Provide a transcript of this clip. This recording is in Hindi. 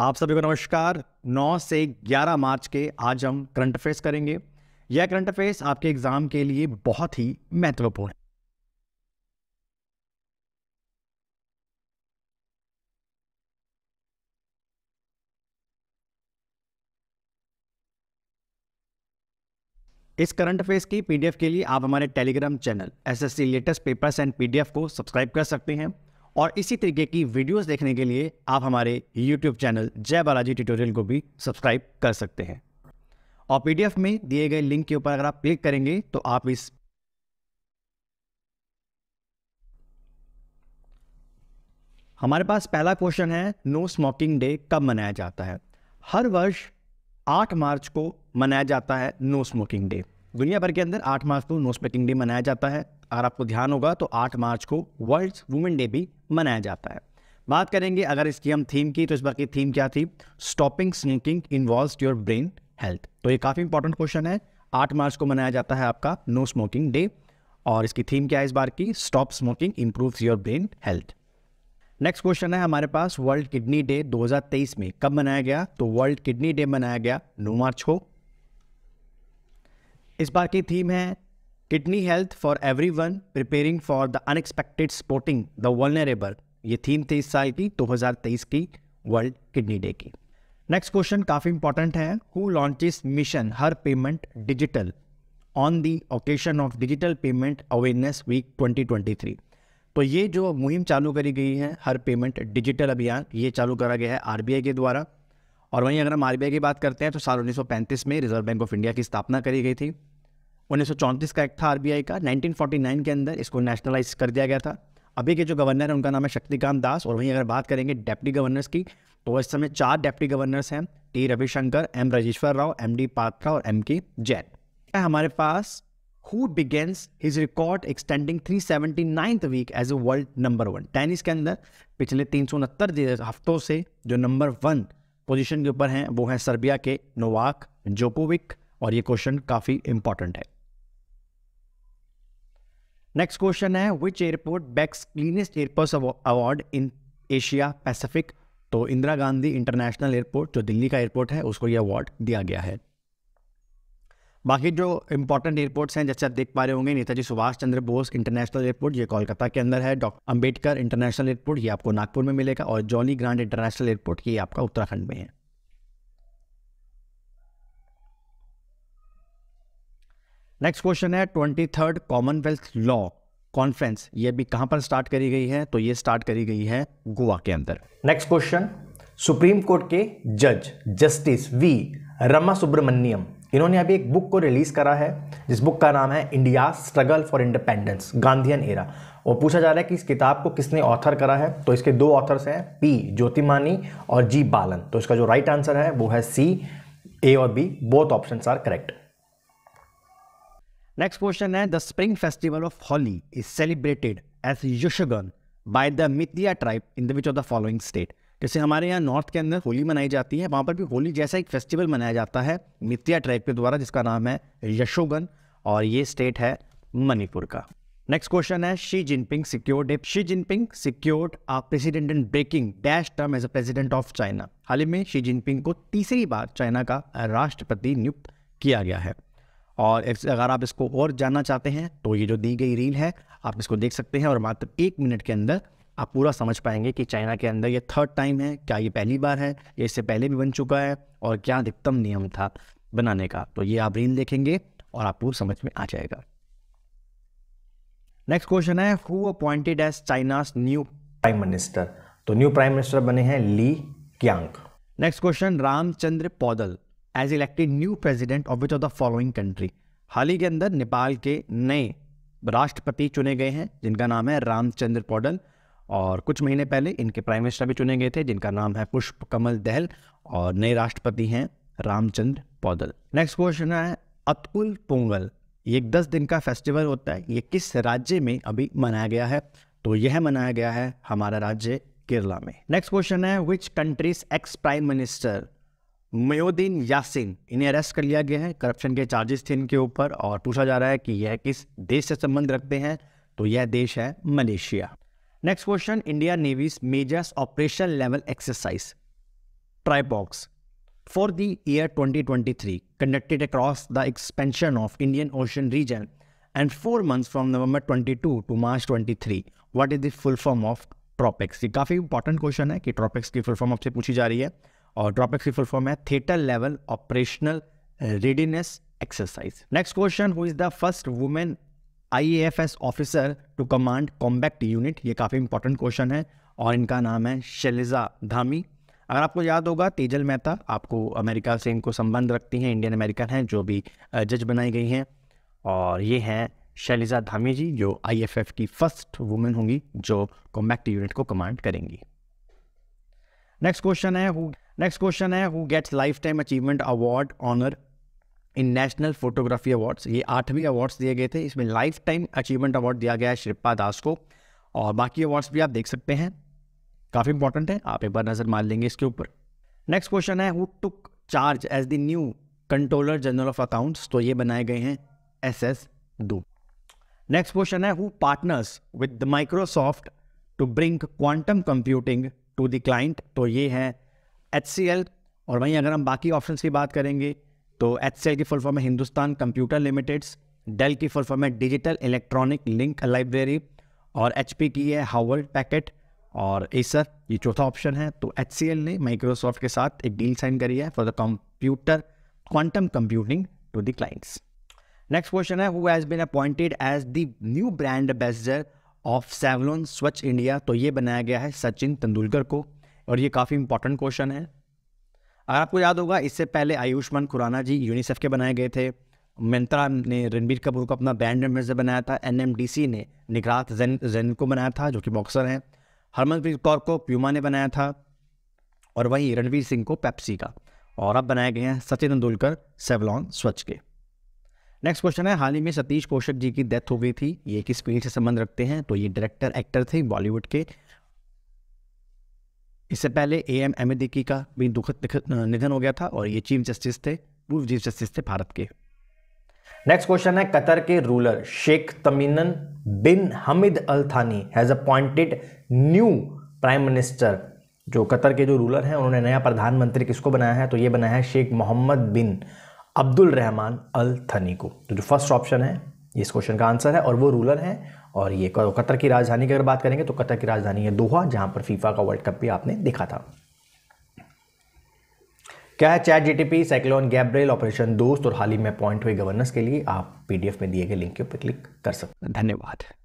आप सभी को नमस्कार 9 से 11 मार्च के आज हम करंट अफेयर्स करेंगे यह करंट अफेयर्स आपके एग्जाम के लिए बहुत ही महत्वपूर्ण है इस करंट अफेयर्स की पीडीएफ के लिए आप हमारे Telegram channel SSC latest papers and PDF को सब्सक्राइब कर सकते हैं और इसी तरीके की वीडियोस देखने के लिए आप हमारे यूट्यूब चैनल जय बालाजी ट्यूटोरियल को भी सब्सक्राइब कर सकते हैं और पीडीएफ में दिए गए लिंक के ऊपर अगर आप क्लिक करेंगे तो आप इस हमारे पास पहला क्वेश्चन है नो स्मोकिंग डे कब मनाया जाता है हर वर्ष 8 मार्च को मनाया जाता है नो स्मोकिंग डे दुनिया भर के अंदर 8 मार्च को नो स्मोकिंग डे मनाया जाता है अगर आपको ध्यान होगा तो 8 मार्च को वर्ल्ड वुमेन डे भी मनाया जाता है बात करेंगे अगर इसकी हम थीम की तो इस बार की थीम क्या थी stopping smoking involve your brain health तो ये काफ़ी इंपॉर्टेंट क्वेश्चन है 8 मार्च को मनाया जाता है आपका नो स्मोकिंग डे और इसकी थीम क्या है इस बार की stop smoking improve your brain health next question है हमारे पास वर्ल्ड किडनी डे 2023 में कब मनाया गया तो वर्ल्ड किडनी डे मनाया गया नौ मार्च को इस बार की थीम है kidney health for everyone preparing for the unexpected supporting the vulnerable ये थीम थी इस साल की 2023 की वर्ल्ड किडनी डे की नेक्स्ट क्वेश्चन काफ़ी इंपॉर्टेंट है हु लॉन्चिस मिशन हर payment digital on the occasion of digital payment awareness week 2023 तो ये जो मुहिम चालू करी गई है हर पेमेंट डिजिटल अभियान ये चालू करा गया है आई के द्वारा और वहीं अगर हम आई की बात करते हैं तो साल 1935 में रिजर्व बैंक ऑफ इंडिया की स्थापना करी गई थी उन्नीस का एक्ट था आरबीआई का 1949 के अंदर इसको नेशनलाइज कर दिया गया था अभी के जो गवर्नर हैं उनका नाम है शक्तिकांत दास और वहीं अगर बात करेंगे डेप्टी गवर्नर्स की तो इस समय चार डेप्टी गवर्नर्स हैं T Ravishankar M Rajeshwar Rao M D Patra और एम के जैन हमारे पास who begins his record extending three seventy ninth week as a world number one tennis के अंदर पिछले तीन सौ उनहत्तर हफ्तों से जो नंबर वन पोजिशन के ऊपर हैं वो हैं सर्बिया के नोवाक जोकोविक और ये क्वेश्चन काफ़ी इंपॉर्टेंट है नेक्स्ट क्वेश्चन है which airport bags cleanest airport award in Asia Pacific तो इंदिरा गांधी इंटरनेशनल एयरपोर्ट जो दिल्ली का एयरपोर्ट है उसको यह अवार्ड दिया गया है बाकी जो इंपॉर्टेंट एयरपोर्ट्स हैं जैसे आप देख पा रहे होंगे नेताजी सुभाष चंद्र बोस इंटरनेशनल एयरपोर्ट ये कोलकाता के अंदर है डॉक्टर अंबेडकर इंटरनेशनल एयरपोर्ट ये आपको नागपुर में मिलेगा और जॉली ग्रांड इंटरनेशनल एयरपोर्ट ये आपका उत्तराखंड में है नेक्स्ट क्वेश्चन है twenty third Commonwealth law conference ये भी कहां पर स्टार्ट करी गई है तो ये स्टार्ट करी गई है गोवा के अंदर नेक्स्ट क्वेश्चन सुप्रीम कोर्ट के जज जस्टिस वी रमा सुब्रमण्यम इन्होंने अभी एक बुक को रिलीज़ करा है जिस बुक का नाम है India struggle for independence Gandhian era और पूछा जा रहा है कि इस किताब को किसने ऑथर करा है तो इसके दो ऑथर्स हैं पी ज्योतिमानी और जी बालन तो इसका जो राइट आंसर है वो है सी ए और B both option are correct next question है the spring festival of Holi is celebrated as युशगन by the Meitei tribe in the which of the following state जैसे हमारे यहाँ नॉर्थ के अंदर होली मनाई जाती है वहाँ पर भी होली जैसा एक फेस्टिवल मनाया जाता है मितिया ट्राइब के द्वारा जिसका नाम है यशोगन और ये स्टेट है मणिपुर का नेक्स्ट क्वेश्चन है Xi Jinping secured Xi Jinping secured a president in breaking dash term as a president of China हाल ही में शी जिनपिंग को तीसरी बार चाइना का राष्ट्रपति नियुक्त किया गया है और अगर आप इसको और जानना चाहते हैं तो ये जो दी गई रील है आप इसको देख सकते हैं और मात्र एक मिनट के अंदर आप पूरा समझ पाएंगे कि चाइना के अंदर ये थर्ड टाइम है क्या ये पहली बार है ये इससे पहले भी बन चुका है और क्या अधिकतम नियम था बनाने का तो ये आप रील देखेंगे और आपको समझ में आ जाएगा नेक्स्ट क्वेश्चन है who appointed as China new prime minister तो न्यू प्राइम मिनिस्टर बने हैं Li Qiang next question Ramchandra Paudel as elected new president of which of the following country हाल ही के अंदर नेपाल के नए राष्ट्रपति चुने गए हैं जिनका नाम है रामचंद्र पौडल और कुछ महीने पहले इनके प्राइम मिनिस्टर भी चुने गए थे जिनका नाम है पुष्प कमल दहल और नए राष्ट्रपति हैं रामचंद्र पौडल नेक्स्ट क्वेश्चन है अतुल पोंगल ये दस दिन का फेस्टिवल होता है ये किस राज्य में अभी मनाया गया है तो यह मनाया गया है हमारा राज्य केरला में नेक्स्ट क्वेश्चन है which countries ex prime minister Muhyiddin Yassin इन्हें अरेस्ट कर लिया गया है करप्शन के चार्जेस थे इनके ऊपर और पूछा जा रहा है कि यह किस देश से संबंध रखते हैं तो यह देश है Malaysia next question India navy's majors operation level exercise TROPEX for the year 2023 conducted across the expanse of Indian ocean region and four month from November 22 to March 23 what is the full form of TROPEX ये काफ़ी इंपॉर्टेंट क्वेश्चन है कि ट्रॉपिक्स की फुल फॉर्म आपसे पूछी जा रही है और ड्रॉपेक्स की फुल फॉर्म है theatre level operational readiness exercise next question who is the first women IAF's officer to command combat unit ये काफ़ी इंपॉर्टेंट क्वेश्चन है और इनका नाम है शैलिजा धामी अगर आपको याद होगा तेजल मेहता आपको अमेरिका से इनको संबंध रखती हैं इंडियन अमेरिकन हैं जो भी जज बनाई गई हैं और ये हैं शैलिजा धामी जी जो आईएफएफ की फर्स्ट वुमेन होंगी जो कॉम्बैक्ट यूनिट को कमांड करेंगी नेक्स्ट क्वेश्चन है नेक्स्ट क्वेश्चन है who gets lifetime achievement award honour in national photography awards ये आठवीं अवार्ड्स दिए गए थे इसमें लाइफ टाइम अचीवमेंट अवार्ड दिया गया है शिल्पा दास को और बाकी अवार्ड्स भी आप देख सकते हैं काफ़ी इंपॉर्टेंट है आप एक बार नज़र मार लेंगे इसके ऊपर नेक्स्ट क्वेश्चन है who took charge as the new controller general of accounts तो ये बनाए गए हैं एस एस डू नेक्स्ट क्वेश्चन है who partners with Microsoft to bring quantum computing to the client तो ये है एच सी एल और वहीं अगर हम बाकी ऑप्शन की बात करेंगे तो एच सी एल की फुल फॉर्म है हिंदुस्तान कंप्यूटर लिमिटेड्स डेल की फुल फॉर्म है डिजिटल इलेक्ट्रॉनिक लिंक लाइब्रेरी और एच पी की है हावल पैकेट और एसर ये चौथा ऑप्शन है तो एच सी एल ने माइक्रोसॉफ्ट के साथ एक डील साइन करी है for the computer quantum computing to the clients next question है who has been appointed as the new brand ambassador of Savlon Swachh India तो ये बनाया गया है सचिन तेंदुलकर को और ये काफ़ी इंपॉर्टेंट क्वेश्चन है अगर आपको याद होगा इससे पहले आयुष्मान खुराना जी यूनिसेफ के बनाए गए थे मिंत्रा ने रणबीर कपूर को अपना बैंड मेम्बर से बनाया था एन ने निगरात जैन जैन को बनाया था जो कि बॉक्सर हैं हरमनप्रीत कौर को प्यूमा ने बनाया था और वहीं रणवीर सिंह को पेप्सी का और अब बनाए गए हैं सचिन तेंदुलकर सेवलॉन स्वच्छ के नेक्स्ट क्वेश्चन है हाल ही में सतीश कौशिक जी की डेथ हो गई थी ये किस फील्ड से संबंध रखते हैं तो ये डायरेक्टर एक्टर थे बॉलीवुड के इससे पहले ए एम अमेदिकी का भी दुखद निधन हो गया था और ये चीफ जस्टिस थे पूर्व चीफ जस्टिस थे भारत के नेक्स्ट क्वेश्चन है कतर के ruler Sheikh Tamim bin Hamad Al Thani has appointed new prime minister जो कतर के जो रूलर हैं उन्होंने नया प्रधानमंत्री किसको बनाया है तो ये बनाया है शेख मोहम्मद बिन अब्दुल रहमान अल थनी को तो जो फर्स्ट ऑप्शन है इस क्वेश्चन का आंसर है और वो रूलर हैं और ये कतर की राजधानी की अगर बात करेंगे तो कतर की राजधानी है दोहा जहां पर फीफा का वर्ल्ड कप भी आपने देखा था क्या है चैट जीटीपी साइक्लोन गैब्रेल ऑपरेशन दोस्त और हाल ही में अपॉइंट हुए गवर्नेंस के लिए आप पीडीएफ में दिए गए लिंक के ऊपर क्लिक कर सकते हैं धन्यवाद